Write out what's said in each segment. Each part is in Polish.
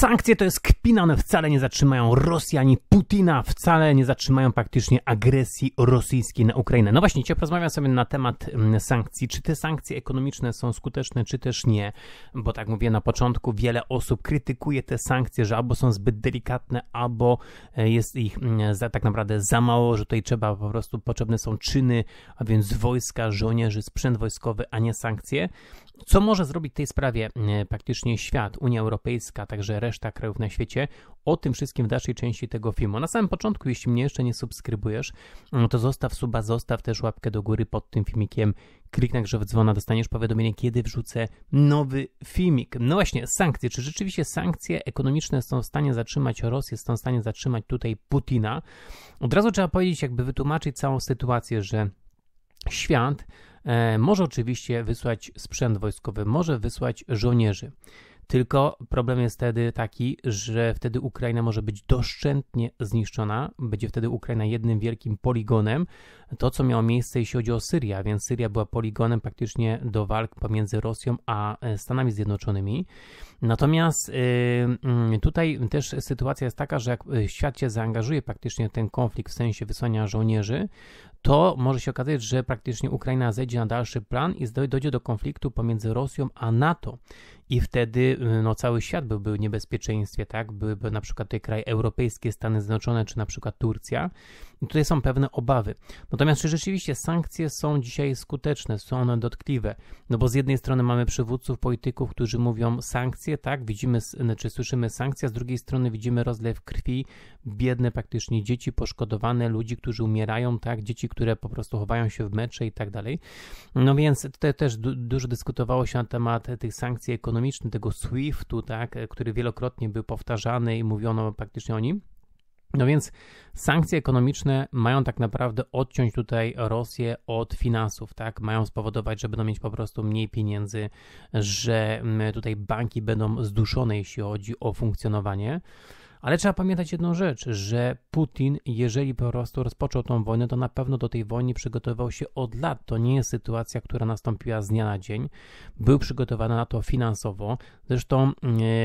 Sankcje to jest kpina, one wcale nie zatrzymają Rosji ani Putina, wcale nie zatrzymają praktycznie agresji rosyjskiej na Ukrainę. No właśnie, dzisiaj porozmawiam sobie na temat mm, sankcji. Czy te sankcje ekonomiczne są skuteczne, czy też nie? Bo tak mówię na początku, wiele osób krytykuje te sankcje, że albo są zbyt delikatne, albo e, jest ich mm, za, tak naprawdę za mało, że tutaj trzeba po prostu, potrzebne są czyny, a więc wojska, żołnierzy, sprzęt wojskowy, a nie sankcje. Co może zrobić w tej sprawie e, praktycznie świat, Unia Europejska, także reszta krajów na świecie. O tym wszystkim w dalszej części tego filmu. Na samym początku, jeśli mnie jeszcze nie subskrybujesz, mm, to zostaw suba, zostaw też łapkę do góry pod tym filmikiem. Kliknij w dzwona, dostaniesz powiadomienie, kiedy wrzucę nowy filmik. No właśnie, sankcje. Czy rzeczywiście sankcje ekonomiczne są w stanie zatrzymać Rosję, są w stanie zatrzymać tutaj Putina? Od razu trzeba powiedzieć, jakby wytłumaczyć całą sytuację, że świat e, może oczywiście wysłać sprzęt wojskowy, może wysłać żołnierzy. Tylko problem jest wtedy taki, że wtedy Ukraina może być doszczętnie zniszczona, będzie wtedy Ukraina jednym wielkim poligonem. To, co miało miejsce, jeśli chodzi o Syrię, więc Syria była poligonem praktycznie do walk pomiędzy Rosją a e, Stanami Zjednoczonymi. Natomiast y, mm, tutaj też sytuacja jest taka, że jak e, świat się zaangażuje praktycznie w ten konflikt w sensie wysłania żołnierzy, to może się okazać, że praktycznie Ukraina zejdzie na dalszy plan i dojdzie do konfliktu pomiędzy Rosją a NATO i wtedy y, no, cały świat byłby w niebezpieczeństwie, tak? Byłyby na przykład tutaj kraje europejskie, Stany Zjednoczone czy na przykład Turcja. I tutaj są pewne obawy. Natomiast czy rzeczywiście sankcje są dzisiaj skuteczne, są one dotkliwe? No bo z jednej strony mamy przywódców, polityków, którzy mówią sankcje, tak? Widzimy czy słyszymy sankcje, z drugiej strony widzimy rozlew krwi, biedne praktycznie dzieci, poszkodowane, ludzi, którzy umierają, tak? Dzieci, które po prostu chowają się w mecze i tak dalej. No więc tutaj też dużo dyskutowało się na temat tych sankcji ekonomicznych ekonomiczny tego SWIFT-u, tak, e, który wielokrotnie był powtarzany i mówiono praktycznie o nim. No więc sankcje ekonomiczne mają tak naprawdę odciąć tutaj Rosję od finansów, tak? Mają spowodować, że będą mieć po prostu mniej pieniędzy, że mm, tutaj banki będą zduszone, jeśli chodzi o funkcjonowanie. Ale trzeba pamiętać jedną rzecz, że Putin, jeżeli po prostu rozpoczął tą wojnę, to na pewno do tej wojny przygotowywał się od lat. To nie jest sytuacja, która nastąpiła z dnia na dzień. Był przygotowany na to finansowo. Zresztą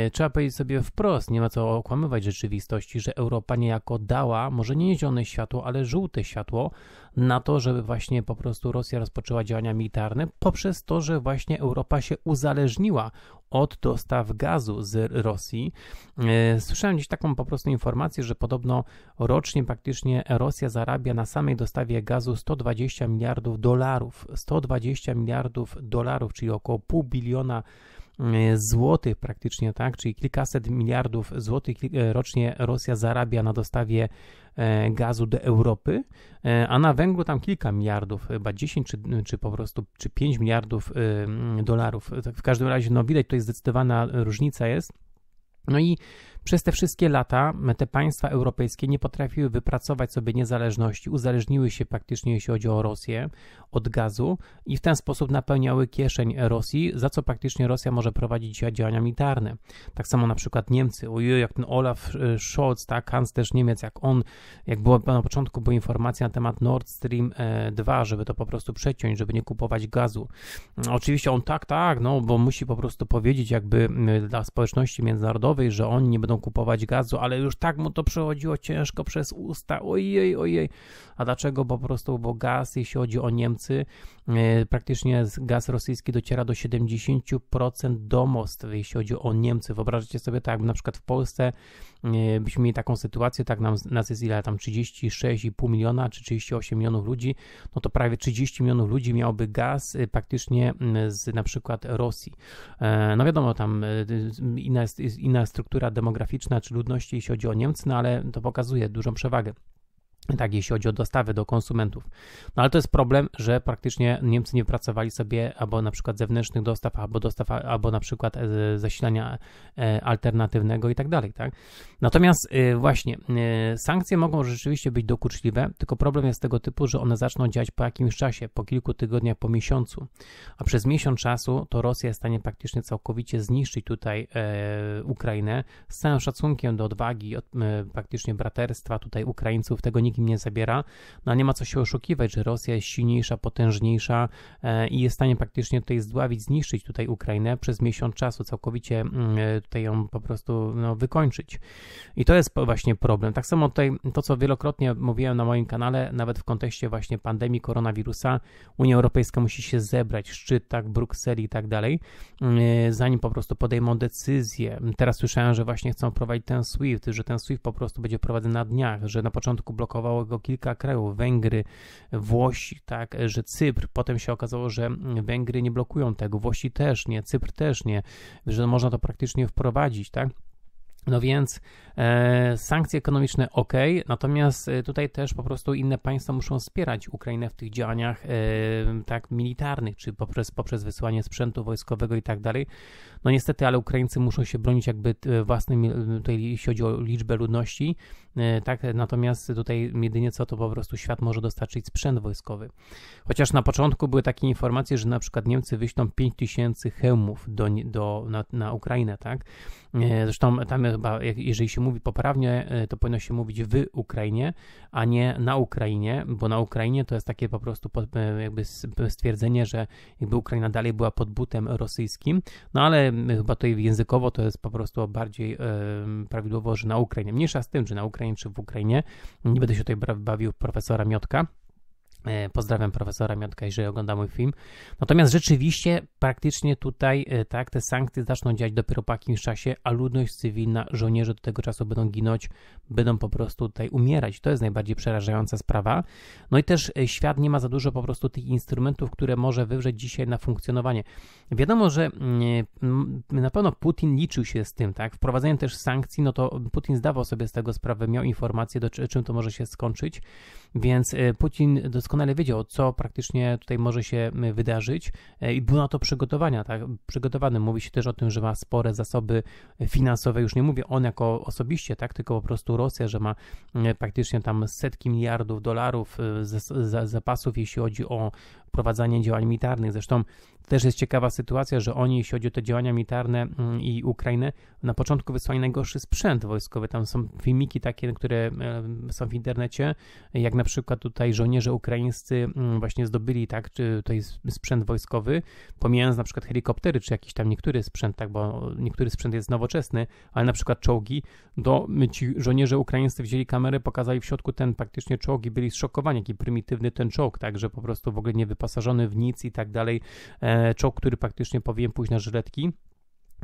e, trzeba powiedzieć sobie wprost, nie ma co okłamywać rzeczywistości, że Europa niejako dała, może nie zielone światło, ale żółte światło na to, żeby właśnie po prostu Rosja rozpoczęła działania militarne poprzez to, że właśnie Europa się uzależniła od dostaw gazu z Rosji. E, słyszałem gdzieś taką po prostu informację, że podobno rocznie praktycznie Rosja zarabia na samej dostawie gazu 120 miliardów dolarów. 120 miliardów dolarów, czyli około pół biliona dolarów E, złotych praktycznie, tak? Czyli kilkaset miliardów złotych e, rocznie Rosja zarabia na dostawie e, gazu do Europy, a na węglu tam kilka miliardów, chyba 10 czy, czy po prostu czy 5 miliardów dolarów. Tak w każdym razie no widać tutaj zdecydowana różnica jest. No i przez te wszystkie lata te państwa europejskie nie potrafiły wypracować sobie niezależności, uzależniły się praktycznie, jeśli chodzi o Rosję, od gazu i w ten sposób napełniały kieszeń Rosji, za co praktycznie Rosja może prowadzić dzisiaj działania militarne. Tak samo na przykład Niemcy, ojej, jak ten Olaf e, Scholz, tak, kanclerz Niemiec, jak on, jak było na początku, były informacje na temat Nord Stream 2, e, żeby to po prostu przeciąć, żeby nie kupować gazu. Oczywiście on tak, tak, no, bo musi po prostu powiedzieć jakby dla społeczności międzynarodowej, że oni nie będą będą kupować gazu, ale już tak mu to przechodziło ciężko przez usta, ojej, ojej. A dlaczego? Bo po prostu, bo gaz, jeśli chodzi o Niemcy, e, praktycznie gaz rosyjski dociera do 70% domostw, jeśli chodzi o Niemcy. Wyobraźcie sobie tak, na przykład w Polsce e, byśmy mieli taką sytuację, tak nam, nas jest ile tam 36,5 miliona czy 38 milionów ludzi, no to prawie 30 milionów ludzi miałoby gaz e, praktycznie z na przykład Rosji. No wiadomo, tam inna, inna struktura demograficzna demograficzna czy ludności, jeśli chodzi o Niemcy, no ale to pokazuje dużą przewagę. Tak, jeśli chodzi o dostawy do konsumentów. No ale to jest problem, że praktycznie Niemcy nie pracowali sobie albo na przykład zewnętrznych dostaw, albo dostaw, albo na przykład e, zasilania e, alternatywnego i tak dalej, tak? Natomiast e, właśnie sankcje mogą rzeczywiście być dokuczliwe, tylko problem jest tego typu, że one zaczną działać po jakimś czasie, po kilku tygodniach, po miesiącu, a przez miesiąc czasu to Rosja jest w stanie praktycznie całkowicie zniszczyć tutaj Ukrainę z całym szacunkiem do odwagi, praktycznie braterstwa tutaj Ukraińców, tego nikt nikt im nie zabiera. No a nie ma co się oszukiwać, że Rosja jest silniejsza, potężniejsza e, i jest w stanie praktycznie tutaj zdławić, zniszczyć tutaj Ukrainę przez miesiąc czasu, całkowicie mm, e, tutaj ją po prostu no, wykończyć. I to jest właśnie problem. Tak samo tutaj to, co wielokrotnie mówiłem na moim kanale, nawet w kontekście właśnie pandemii koronawirusa, Unia Europejska musi się zebrać, szczyt, tak, Brukseli i tak dalej, mm, e, zanim po prostu podejmą decyzję. Teraz słyszałem, że właśnie chcą prowadzić ten SWIFT, że ten SWIFT po prostu będzie prowadzony na dniach, że na początku blokował zaatakowało go kilka krajów, Węgry, Włosi, tak, że Cypr, potem się okazało, że Węgry nie blokują tego, Włosi też nie, Cypr też nie, że można to praktycznie wprowadzić, tak. No więc e, sankcje ekonomiczne ok, natomiast e, tutaj też po prostu inne państwa muszą wspierać Ukrainę w tych działaniach e, tak militarnych, czy poprzez, poprzez wysyłanie sprzętu wojskowego i tak dalej. No niestety, ale Ukraińcy muszą się bronić jakby własnym, e, tutaj jeśli chodzi o liczbę ludności, e, tak, natomiast tutaj jedynie co to po prostu świat może dostarczyć sprzęt wojskowy. Chociaż na początku były takie informacje, że na przykład Niemcy wyślą 5000 hełmów do, do, na, na Ukrainę, tak. E, zresztą tam chyba, jeżeli się mówi poprawnie, e, to powinno się mówić w Ukrainie, a nie na Ukrainie, bo na Ukrainie to jest takie po prostu e, jakby stwierdzenie, że jakby Ukraina dalej była pod butem rosyjskim, no ale e, chyba tutaj językowo to jest po prostu bardziej prawidłowo, że na Ukrainie. Mniejsza z tym, że na Ukrainie czy w Ukrainie, nie będę się tutaj bawił profesora Miotka, E, pozdrawiam profesora Miotka, jeżeli ogląda mój film. Natomiast rzeczywiście praktycznie tutaj e, tak, te sankcje zaczną działać dopiero po jakimś czasie, a ludność cywilna, żołnierze do tego czasu będą ginąć, będą po prostu tutaj umierać. To jest najbardziej przerażająca sprawa. No i też e, świat nie ma za dużo po prostu tych instrumentów, które może wywrzeć dzisiaj na funkcjonowanie. Wiadomo, że mm, na pewno Putin liczył się z tym, tak? Wprowadzenie też sankcji, no to Putin zdawał sobie z tego sprawę, miał informacje, do czym to może się skończyć, więc Putin doskonale doskonale wiedział, co praktycznie tutaj może się y, wydarzyć e, i był na to przygotowania, tak? przygotowany. Mówi się też o tym, że ma spore zasoby finansowe, już nie mówię on jako osobiście, tak? tylko po prostu Rosja, że ma y, praktycznie tam setki miliardów dolarów y, zapasów, jeśli chodzi o, prowadzenie działań militarnych. Zresztą też jest ciekawa sytuacja, że oni, jeśli chodzi o te działania militarne mm, i Ukrainę, na początku wysłali najgorszy sprzęt wojskowy. Tam są filmiki takie, które są w internecie, jak na przykład tutaj żołnierze ukraińscy mm, właśnie zdobyli tak, czy to jest sprzęt wojskowy, pomijając na przykład helikoptery, czy jakiś tam niektóry sprzęt, tak, bo niektóry sprzęt jest nowoczesny, ale na przykład czołgi, to ci żołnierze ukraińscy wzięli kamerę, pokazali w środku ten praktycznie czołg i byli zszokowani, jaki prymitywny ten czołg, tak, że po prostu w ogóle nie wypadł wyposażony w nic i tak dalej, e, czołg, który praktycznie powinien pójść na żyletki.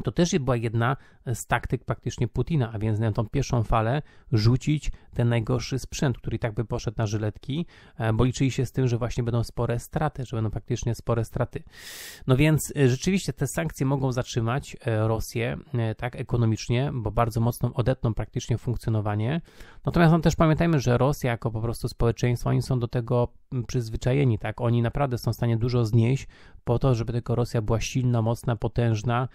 To też była jedna z taktyk praktycznie Putina, a więc na tą pierwszą falę rzucić ten najgorszy sprzęt, który i tak by poszedł na żyletki, e, bo liczyli się z tym, że właśnie będą spore straty, że będą faktycznie spore straty. No więc e, rzeczywiście te sankcje mogą zatrzymać e, Rosję tak ekonomicznie, bo bardzo mocno odetną praktycznie funkcjonowanie. Natomiast no, też pamiętajmy, że Rosja jako po prostu społeczeństwo, oni są do tego przyzwyczajeni, tak? Oni naprawdę są w stanie dużo znieść po to, żeby tylko Rosja była silna, mocna, potężna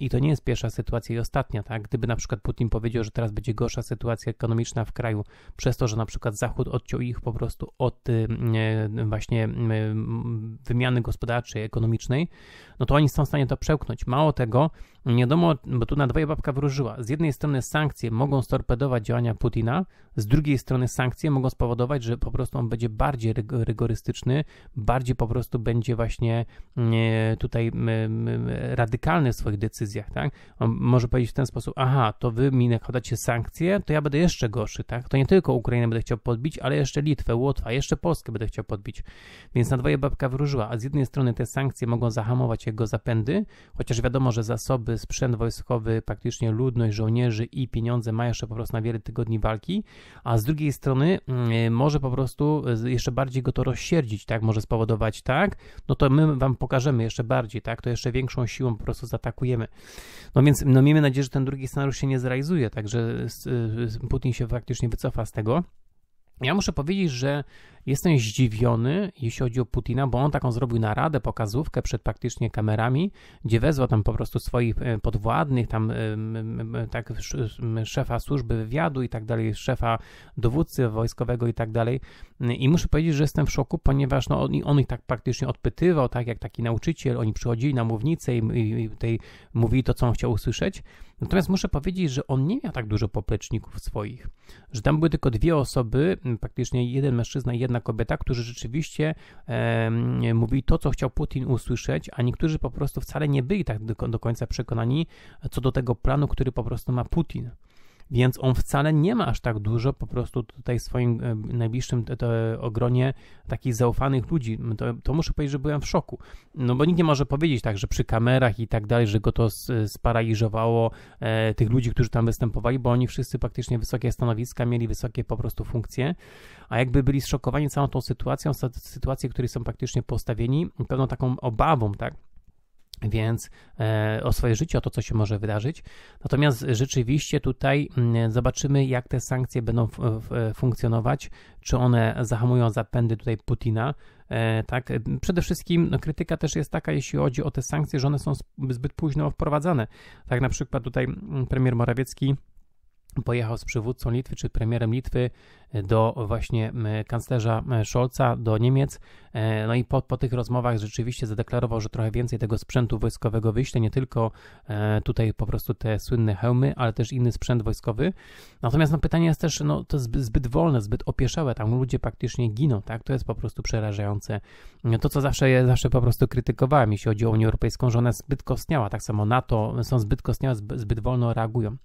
i to nie jest pierwsza sytuacja i ostatnia, tak? Gdyby na przykład Putin powiedział, że teraz będzie gorsza sytuacja ekonomiczna w kraju, przez to, że na przykład Zachód odciął ich po prostu od y, właśnie y, wymiany gospodarczej, ekonomicznej, no to oni są w stanie to przełknąć. Mało tego, nie wiadomo, bo tu na dwoje babka wróżyła. Z jednej strony sankcje mogą storpedować działania Putina, z drugiej strony sankcje mogą spowodować, że po prostu on będzie bardziej rygorystyczny, bardziej po prostu będzie właśnie mm, e, tutaj mm, mm, radykalny w swoich decyzjach, tak? On może powiedzieć w ten sposób, aha, to wy mi nakładacie sankcje, to ja będę jeszcze gorszy, tak? To nie tylko Ukrainę będę chciał podbić, ale jeszcze Litwę, Łotwę, jeszcze Polskę będę chciał podbić. Więc na dwoje babka wróżyła, a z jednej strony te sankcje mogą zahamować jego zapędy, chociaż wiadomo, że zasoby sprzęt wojskowy, praktycznie ludność, żołnierzy i pieniądze ma jeszcze po prostu na wiele tygodni walki, a z drugiej strony mm, e, może po prostu e, jeszcze bardziej go to rozsierdzić, tak, może spowodować tak, no to my wam pokażemy jeszcze bardziej, tak, to jeszcze większą siłą po prostu zaatakujemy. No więc no miejmy nadzieję, że ten drugi scenariusz się nie zrealizuje, także e, Putin się faktycznie wycofa z tego. Ja muszę powiedzieć, że jestem zdziwiony, jeśli chodzi o Putina, bo on taką zrobił naradę, pokazówkę przed praktycznie kamerami, gdzie wezwał tam po prostu swoich e, podwładnych, tam e, tak szefa służby wywiadu i tak dalej, szefa dowódcy wojskowego i tak dalej. I muszę powiedzieć, że jestem w szoku, ponieważ no, on, on ich tak praktycznie odpytywał, tak jak taki nauczyciel, oni przychodzili na mównicę i, i, i tej, mówili to, co on chciał usłyszeć. Natomiast muszę powiedzieć, że on nie miał tak dużo popleczników swoich, że tam były tylko dwie osoby, praktycznie jeden mężczyzna i jedna kobieta, którzy rzeczywiście e, mówili to, co chciał Putin usłyszeć, a niektórzy po prostu wcale nie byli tak do, do końca przekonani co do tego planu, który po prostu ma Putin więc on wcale nie ma aż tak dużo po prostu tutaj w swoim e, najbliższym te, te ogronie takich zaufanych ludzi. To, to, muszę powiedzieć, że byłem w szoku. No bo nikt nie może powiedzieć tak, że przy kamerach i tak dalej, że go to sparaliżowało e, tych ludzi, którzy tam występowali, bo oni wszyscy praktycznie wysokie stanowiska mieli, wysokie po prostu funkcje, a jakby byli zszokowani całą tą sytuacją, sytuacją, w której są praktycznie postawieni, pewną taką obawą, tak? więc e, o swoje życie, o to, co się może wydarzyć. Natomiast rzeczywiście tutaj mm, zobaczymy, jak te sankcje będą funkcjonować, czy one zahamują zapędy tutaj Putina. E, tak, przede wszystkim no, krytyka też jest taka, jeśli chodzi o te sankcje, że one są zbyt późno wprowadzane. Tak na przykład tutaj mm, premier Morawiecki pojechał z przywódcą Litwy czy premierem Litwy do właśnie kanclerza Scholza, do Niemiec. E, no i po, po tych rozmowach rzeczywiście zadeklarował, że trochę więcej tego sprzętu wojskowego wyśle, nie tylko e, tutaj po prostu te słynne hełmy, ale też inny sprzęt wojskowy. Natomiast no, pytanie jest też, no to jest zbyt wolne, zbyt opieszałe, tam ludzie praktycznie giną, tak? To jest po prostu przerażające. No, to, co zawsze ja zawsze po prostu krytykowałem, jeśli chodzi o Unię Europejską, że ona jest zbyt kostniała, tak samo NATO są zbyt kostniałe, zbyt wolno reagują.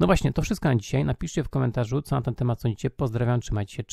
No właśnie, to wszystko na dzisiaj. Napiszcie w komentarzu, co na ten temat sądzicie. Pozdrawiam pozdrawiam, trzymajcie się,